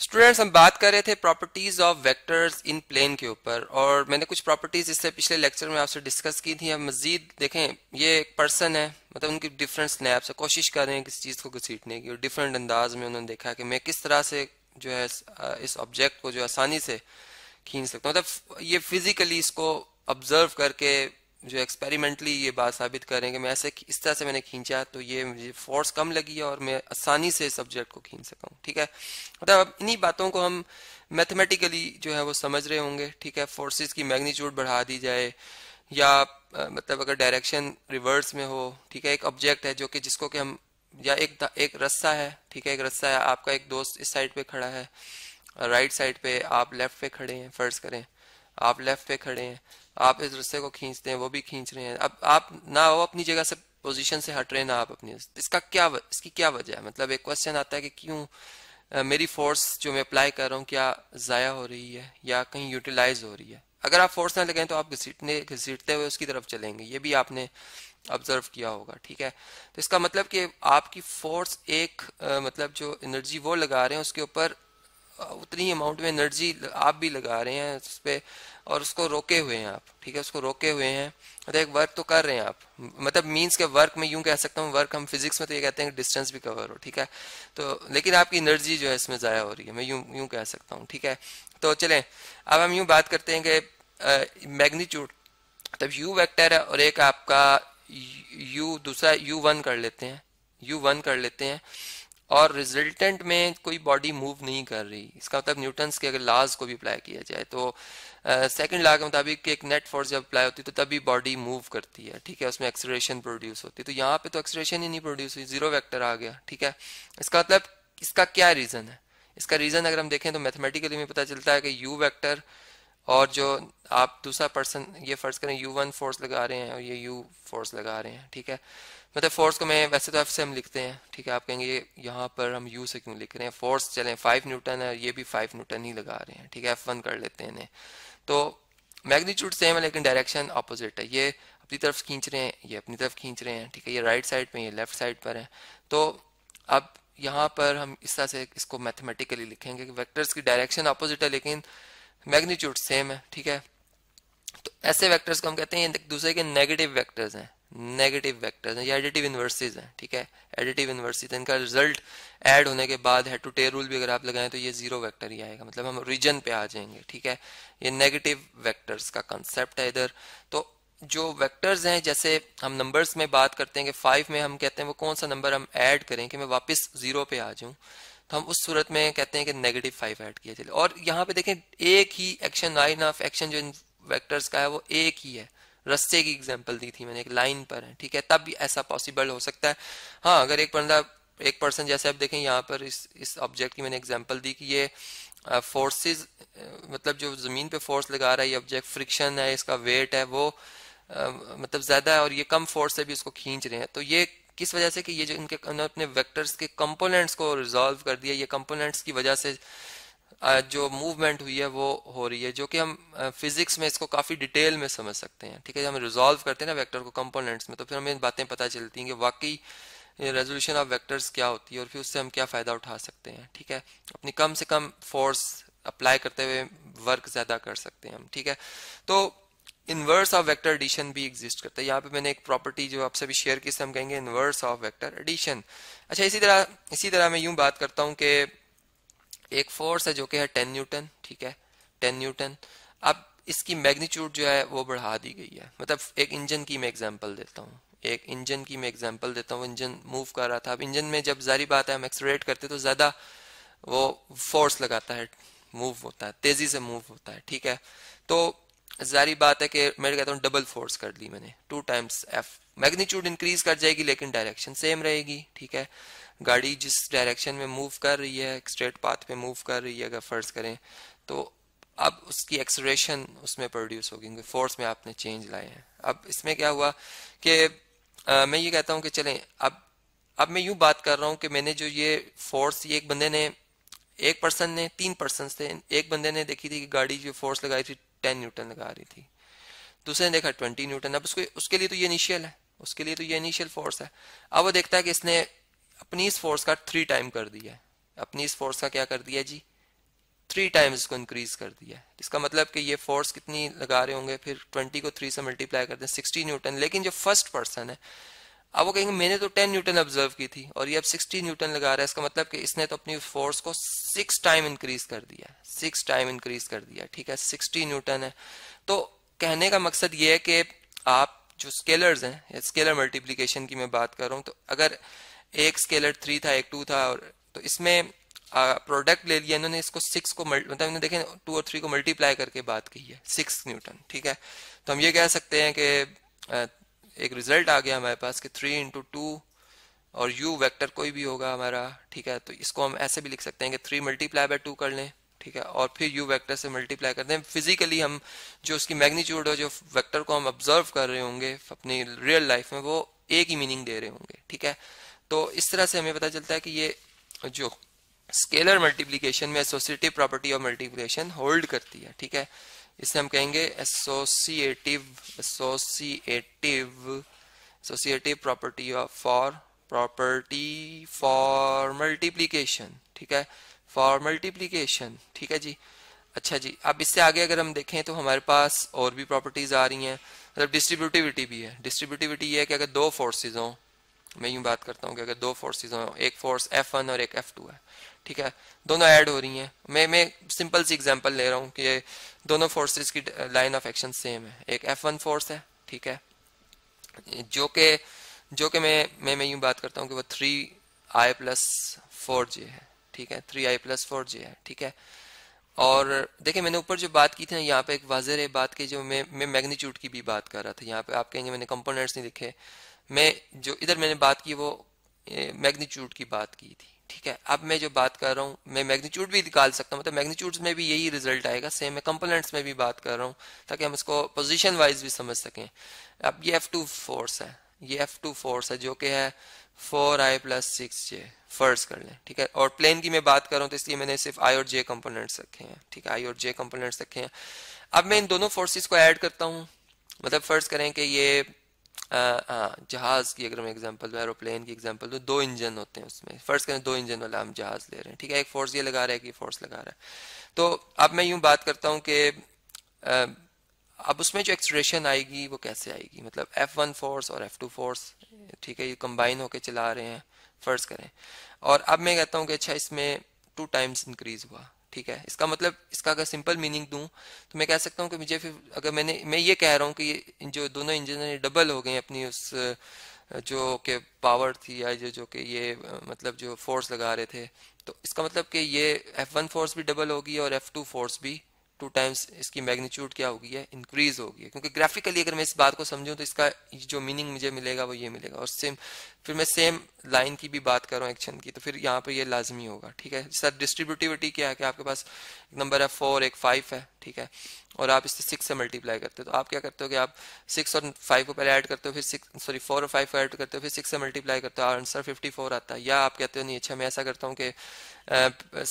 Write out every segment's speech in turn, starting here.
students हम बात कर रहे थे properties of vectors in plane के ऊपर और मैंने कुछ प्रॉपर्टीज इससे पिछले लेक्चर में आपसे डिस्कस की थी अब मजीद देखें ये एक पर्सन है मतलब उनकी डिफरेंट स्नैप्स कोशिश कर रहे हैं किसी चीज़ को घसीटने की और डिफरेंट अंदाज में उन्होंने देखा कि मैं किस तरह से जो है इस ऑब्जेक्ट को जो आसानी से खींच सकता हूँ मतलब ये फिजिकली इसको ऑब्जर्व करके जो एक्सपेरिमेंटली ये बात साबित करें कि मैं ऐसे इस तरह से मैंने खींचा तो ये मुझे फोर्स कम लगी और मैं आसानी से सब्जेक्ट को खींच सका ठीक है मतलब इन्हीं बातों को हम मैथमेटिकली जो है वो समझ रहे होंगे ठीक है फोर्सेस की मैग्नीट्यूड बढ़ा दी जाए या मतलब अगर डायरेक्शन रिवर्स में हो ठीक है एक ऑब्जेक्ट है जो कि जिसको कि हम या एक एक रस्सा है ठीक है एक रस्सा है आपका एक दोस्त इस साइड पे खड़ा है राइट साइड पे आप लेफ्ट पे खड़े हैं फर्ज करें आप लेफ्ट पे खड़े हैं आप इस रस्से को खींचते हैं वो भी खींच रहे हैं अब आप ना हो अपनी जगह से पोजीशन से हट रहे ना आप अपनी इसका क्या इसकी क्या वजह है मतलब एक क्वेश्चन आता है कि क्यों मेरी फोर्स जो मैं अप्लाई कर रहा हूँ क्या ज़ाया हो रही है या कहीं यूटिलाइज हो रही है अगर आप फोर्स ना लगाएं तो आप घसीटने घसीटते हुए उसकी तरफ चलेंगे ये भी आपने ऑब्जर्व किया होगा ठीक है तो इसका मतलब कि आपकी फोर्स एक आ, मतलब जो एनर्जी वो लगा रहे हैं उसके ऊपर उतनी ही अमाउंट में एनर्जी आप भी लगा रहे हैं उस पर और उसको रोके हुए हैं आप ठीक है उसको रोके हुए हैं मतलब एक वर्क तो कर रहे हैं आप मतलब मींस के वर्क में यूं कह सकता हूँ वर्क हम फिजिक्स में तो ये कहते हैं कि डिस्टेंस भी कवर हो ठीक है तो लेकिन आपकी एनर्जी जो है इसमें ज़ाया हो रही है मैं यूं यूं कह सकता हूँ ठीक है तो चलें अब हम यूं बात करते हैं कि मैग्नीट्यूड तब यू वैक्टर है और एक आपका यू दूसरा यू वन कर लेते हैं यू वन कर लेते हैं और रिजल्टेंट में कोई बॉडी मूव नहीं कर रही इसका मतलब न्यूटन्स के अगर लाज को भी अप्लाई किया जाए तो सेकंड लॉ के मुताबिक एक नेट फोर्स जब अप्लाई होती है तो तभी बॉडी मूव करती है ठीक है उसमें एक्सलेशन प्रोड्यूस होती है तो यहाँ पे तो एक्सलेशन ही नहीं प्रोड्यूस हुई जीरो वेक्टर आ गया ठीक है इसका मतलब इसका क्या रीजन है इसका रीजन अगर हम देखें तो मैथमेटिकली में पता चलता है कि यू वैक्टर और जो आप दूसरा पर्सन ये फ़र्ज़ करें यू वन फोर्स लगा रहे हैं और ये यू फोर्स लगा रहे हैं ठीक है मतलब फोर्स को मैं वैसे तो एफ से हम लिखते हैं ठीक है आप कहेंगे ये यहाँ पर हम यू से क्यों लिख रहे हैं फोर्स चले फाइव न्यूटन है और ये भी फाइव न्यूटन ही लगा रहे हैं ठीक है एफ वन कर लेते हैं इन्हें तो मैग्नीट्यूड सेम है लेकिन डायरेक्शन अपोजिट है ये अपनी तरफ खींच रहे हैं ये अपनी तरफ खींच रहे हैं ठीक है ये राइट साइड पर ये लेफ्ट साइड पर है तो अब यहाँ पर हम इस तरह से इसको मैथमेटिकली लिखेंगे कि वैक्टर्स की डायरेक्शन अपोजिट है लेकिन मैग्नीट्यूड सेम है ठीक है तो ऐसे वेक्टर्स को हम कहते हैं दूसरे के नेगेटिव वेक्टर्स हैं नेगेटिव वेक्टर्स हैं ये एडिटिव इन्वर्सिस हैं ठीक है एडिटिव इन्वर्सिस इनका रिजल्ट ऐड होने के बाद है टू टे रूल भी अगर आप लगाएं तो ये जीरो वेक्टर ही आएगा मतलब हम रीजन पे आ जाएंगे ठीक है ये नेगेटिव वेक्टर्स का कंसेप्ट है इधर तो जो वेक्टर्स हैं जैसे हम नंबर्स में बात करते हैं कि फाइव में हम कहते हैं वो कौन सा नंबर हम ऐड करें कि मैं वापस जीरो पे आ जाऊं तो हम उस सूरत में कहते हैं कि नेगेटिव फाइव ऐड किया चले और यहाँ पे देखें एक ही एक्शन लाइन ऑफ एक्शन जो इन वैक्टर्स का है वो एक ही है रस्ते की एग्जाम्पल दी थी मैंने एक लाइन पर है ठीक है तब भी ऐसा पॉसिबल हो सकता है हाँ अगर एक बंदा एक पर्सन जैसे आप देखें यहाँ पर इस इस ऑब्जेक्ट की मैंने एग्जाम्पल दी कि ये फोर्सेस मतलब जो ज़मीन पे फोर्स लगा रहा है ये ऑब्जेक्ट फ्रिक्शन है इसका वेट है वो आ, मतलब ज़्यादा है और ये कम फोर्स से भी उसको खींच रहे हैं तो ये किस वजह से कि ये जो इनके अपने वेक्टर्स के कंपोनेंट्स को रिजॉल्व कर दिया ये कंपोनेंट्स की वजह से जो मूवमेंट हुई है वो हो रही है जो कि हम फिजिक्स में इसको काफी डिटेल में समझ सकते हैं ठीक है जब हम रिजॉल्व करते हैं ना वैक्टर को कंपोनेंट्स में तो फिर हमें बातें पता चलती हैं कि वाकई रेजोल्यूशन ऑफ वेक्टर्स क्या होती है और फिर उससे हम क्या फायदा उठा सकते हैं ठीक है अपनी कम से कम फोर्स अप्लाई करते हुए वर्क ज्यादा कर सकते हैं हम ठीक है तो इनवर्स ऑफ वेक्टर एडिशन भी एग्जिस्ट करता है यहाँ पे मैंने एक प्रॉपर्टी जो आपसे भी शेयर की से हम कहेंगे इनवर्स ऑफ वेक्टर एडिशन अच्छा इसी तरह इसी तरह मैं यूं बात करता हूँ कि एक फोर्स है जो कि है टेन न्यूटन ठीक है टेन न्यूटन अब इसकी मैग्नीट्यूड जो है वो बढ़ा दी गई है मतलब एक इंजन की मैं एग्जाम्पल देता हूँ एक इंजन की मैं एग्जाम्पल देता हूँ इंजन मूव कर रहा था अब इंजन में जब जारी बात है हम एक्सलरेट करते तो ज़्यादा वो फोर्स लगाता है मूव होता है तेज़ी से मूव होता है ठीक है तो जारी बात है कि मैं कहता हूँ डबल फोर्स कर ली मैंने two times F magnitude increase कर जाएगी लेकिन डायरेक्शन सेम रहेगी ठीक है गाड़ी जिस डायरेक्शन में मूव कर रही है स्ट्रेट पाथ पे मूव कर रही है अगर फर्ज करें तो अब उसकी एक्सरेशन उसमें प्रोड्यूस होगी क्योंकि फोर्स में आपने चेंज लाए हैं अब इसमें क्या हुआ कि मैं ये कहता हूँ कि चलें अब अब मैं यूं बात कर रहा हूँ कि मैंने जो ये फोर्स ये एक बंदे ने एक पर्सन ने तीन पर्सन थे एक बंदे ने देखी थी कि गाड़ी जो फोर्स लगाई थी टेन न्यूटन लगा रही थी दूसरे ने देखा ट्वेंटी न्यूटन अब उसको उसके लिए तो ये इनिशियल है उसके लिए तो ये इनिशियल फोर्स है अब वो देखता है कि इसने अपनी इस फोर्स का थ्री टाइम कर दिया है अपनी इस फोर्स का क्या कर दिया जी थ्री टाइम्स इसको इंक्रीज कर दिया है इसका मतलब कि ये फोर्स कितनी लगा रहे होंगे फिर ट्वेंटी को थ्री से मल्टीप्लाई कर दें सिक्सटी न्यूटन लेकिन जो फर्स्ट पर्सन है अब वो कहेंगे मैंने तो टेन न्यूटन ऑब्जर्व की थी और ये अब सिक्सटी न्यूटन लगा रहा है इसका मतलब कि इसने तो अपनी फोर्स को सिक्स टाइम इंक्रीज कर दिया सिक्स टाइम इंक्रीज कर दिया ठीक है सिक्सटी न्यूटन है तो कहने का मकसद ये है कि आप जो स्केलर्स हैं स्केलर मल्टीप्लीकेशन की मैं बात कर रहा हूँ तो अगर एक स्केलर थ्री था एक टू था और तो इसमें प्रोडक्ट ले लिया इन्होंने इसको सिक्स को मतलब इन्होंने देखें टू और थ्री को मल्टीप्लाई करके बात की है सिक्स न्यूटन ठीक है तो हम ये कह सकते हैं कि एक रिजल्ट आ गया हमारे पास कि थ्री इंटू टू और u वेक्टर कोई भी होगा हमारा ठीक है तो इसको हम ऐसे भी लिख सकते हैं कि थ्री मल्टीप्लाई बाय टू कर लें ठीक है और फिर यू वेक्टर से मल्टीप्लाई कर दें फिजिकली हम जो उसकी मैग्नीट्यूड और जो वेक्टर को हम ऑब्जर्व कर रहे होंगे अपनी रियल लाइफ में वो एक ही मीनिंग दे रहे होंगे ठीक है तो इस तरह से हमें पता चलता है कि ये जो स्केलर मल्टीप्लीकेशन में associative property of multiplication hold करती है ठीक है इसे हम कहेंगे associative associative associative property of for property for multiplication ठीक है फॉर मल्टीप्लीकेशन ठीक है जी अच्छा जी अब इससे आगे अगर हम देखें तो हमारे पास और भी प्रॉपर्टीज आ रही हैं मतलब डिस्ट्रीब्यूटिविटी भी है डिस्ट्रीब्यूटिविटी ये है कि अगर दो फोर्सेज हों मैं यूं बात करता हूँ कि अगर दो फोर्सेज हों एक फोर्स एफ वन और एक एफ टू है ठीक है दोनों ऐड हो रही हैं मैं मैं सिंपल सी एग्जांपल ले रहा हूँ कि दोनों फोर्सेज की लाइन ऑफ एक्शन सेम है एक एफ वन फोर्स है ठीक है जो कि जो कि मैं मैं मैं यूं बात करता हूँ कि वो three I plus four J है ठीक है three I plus four J है ठीक है और देखिए मैंने ऊपर जो बात की थी यहाँ पे एक वाजर है बात की जो मैं मैं मैग्नीट्यूड की भी बात कर रहा था यहाँ पे आप कहेंगे मैंने कंपोनेंट्स नहीं लिखे मैं जो इधर मैंने बात की वो मैग्नीट्यूड की बात की थी ठीक है अब मैं जो बात कर रहा हूँ मैं मैग्नीट्यूड भी निकाल सकता हूँ मतलब मैग्नीट्यूड में भी यही रिजल्ट आएगा सेम मैं कंपोनेंट्स में भी बात कर रहा हूँ ताकि हम इसको पोजिशन वाइज भी समझ सकें अब ये एफ टू फोर्स है ये एफ टू फोर्स है जो कि है four I plus six J फर्ज कर लें ठीक है और प्लेन की मैं बात करूं तो इसलिए मैंने सिर्फ आई और जे कंपोनेंट्स रखे हैं ठीक है आई और जे कंपोनेंट्स रखे हैं अब मैं इन दोनों फोर्सेस को ऐड करता हूं मतलब फर्ज करें कि ये जहाज की अगर मैं एग्जांपल दूं एरोप्लेन की एग्जांपल दूं दो इंजन होते हैं उसमें फर्ज करें दो इंजन वाला हम जहाज ले रहे हैं ठीक है एक फोर्स ये लगा रहा है कि फोर्स लगा रहा है तो अब मैं यूं बात करता हूं कि अब उसमें जो एक्सप्रेशन आएगी वो कैसे आएगी मतलब एफ वन फोर्स और एफ टू फोर्स ठीक है ये कंबाइन होके चला रहे हैं फर्ज करें और अब मैं कहता हूँ कि अच्छा इसमें टू टाइम्स इंक्रीज हुआ ठीक है इसका मतलब इसका अगर सिंपल मीनिंग दूं तो मैं कह सकता हूँ कि मुझे फिर अगर मैंने मैं ये कह रहा हूँ कि जो दोनों इंजन डबल हो गए अपनी उस जो के पावर थी या जो जो कि ये मतलब जो फोर्स लगा रहे थे तो इसका मतलब कि ये F1 फोर्स भी डबल होगी और F2 फोर्स भी टू टाइम्स इसकी मैग्नीट्यूड क्या होगी है इंक्रीज होगी है क्योंकि ग्राफिकली अगर मैं इस बात को समझूं तो इसका जो मीनिंग मुझे मिलेगा वो ये मिलेगा और सेम फिर मैं सेम लाइन की भी बात कर रहा हूँ एक्शन की तो फिर यहाँ पर ये लाजमी होगा ठीक है सर डिस्ट्रीब्यूटिविटी क्या है कि आपके पास एक नंबर है फोर एक फाइव है ठीक है और आप इससे सिक्स से मल्टीप्लाई करते हो तो आप क्या करते हो कि आप सिक्स और फाइव को पहले ऐड करते हो फिर सॉरी फोर और फाइव को ऐड करते हो फिर सिक्स से मल्टीप्लाई करते हो आंसर फिफ्टी फोर आता है या आप कहते हो नहीं अच्छा मैं ऐसा करता हूँ कि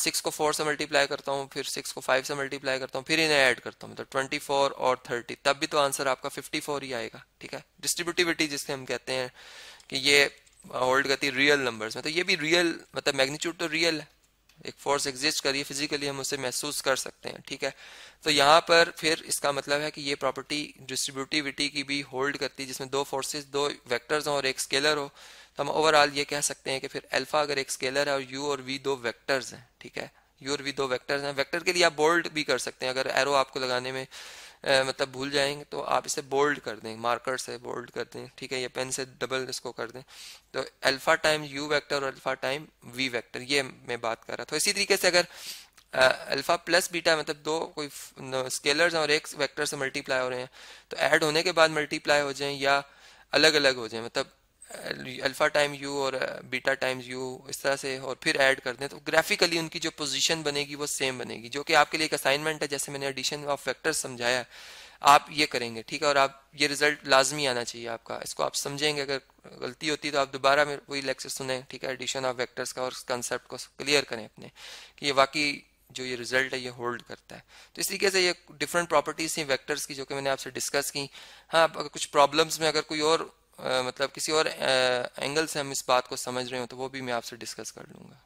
सिक्स को फोर से मल्टीप्लाई करता हूँ फिर सिक्स को फाइव से मल्टीप्लाई करता हूँ करता हूँ फिर इन्हें ऐड करता हूँ मतलब ट्वेंटी फोर और थर्टी तब भी तो आंसर आपका फिफ्टी फोर ही आएगा ठीक है डिस्ट्रीब्यूटिविटी जिसके हम कहते हैं कि ये होल्ड करती रियल नंबर्स में तो ये भी रियल मतलब मैग्नीट्यूड तो रियल है एक फोर्स एग्जिस्ट करिए फिजिकली हम उसे महसूस कर सकते हैं ठीक है तो यहाँ पर फिर इसका मतलब है कि ये प्रॉपर्टी डिस्ट्रीब्यूटिविटी की भी होल्ड करती है जिसमें दो फोर्सेस दो वेक्टर्स हों और एक स्केलर हो तो हम ओवरऑल ये कह सकते हैं कि फिर अल्फा अगर एक स्केलर है और यू और वी दो वेक्टर्स हैं ठीक है योर भी दो वेक्टर्स हैं वैक्टर के लिए आप बोल्ड भी कर सकते हैं अगर एरो आपको लगाने में ए, मतलब भूल जाएंगे तो आप इसे बोल्ड कर दें मार्कर से बोल्ड कर दें ठीक है ये पेन से डबल इसको कर दें तो अल्फा टाइम यू वैक्टर और अल्फा टाइम वी वैक्टर ये मैं बात कर रहा था तो इसी तरीके से अगर अल्फा प्लस बीटा मतलब दो कोई स्केलर्स और एक वैक्टर से मल्टीप्लाई हो रहे हैं तो ऐड होने के बाद मल्टीप्लाई हो जाए या अलग अलग हो जाए मतलब अल्फ़ा टाइम यू और बीटा टाइम्स यू इस तरह से और फिर ऐड कर दें तो ग्राफिकली उनकी जो पोजीशन बनेगी वो सेम बनेगी जो कि आपके लिए एक असाइनमेंट है जैसे मैंने एडिशन ऑफ फैक्टर्स समझाया आप ये करेंगे ठीक है और आप ये रिजल्ट लाजमी आना चाहिए आपका इसको आप समझेंगे अगर गलती होती तो आप दोबारा में वही लेक्चर सुने ठीक है एडिशन ऑफ वैक्टर्स का और कंसेप्ट को क्लियर करें अपने कि ये वाकई जो ये रिजल्ट है ये होल्ड करता है तो इस तरीके से ये डिफरेंट प्रॉपर्टीज थी वेक्टर्स की जो कि मैंने आपसे डिस्कस की हाँ अगर कुछ प्रॉब्लम्स में अगर कोई और मतलब किसी और एंगल से हम इस बात को समझ रहे हो तो वो भी मैं आपसे डिस्कस कर लूँगा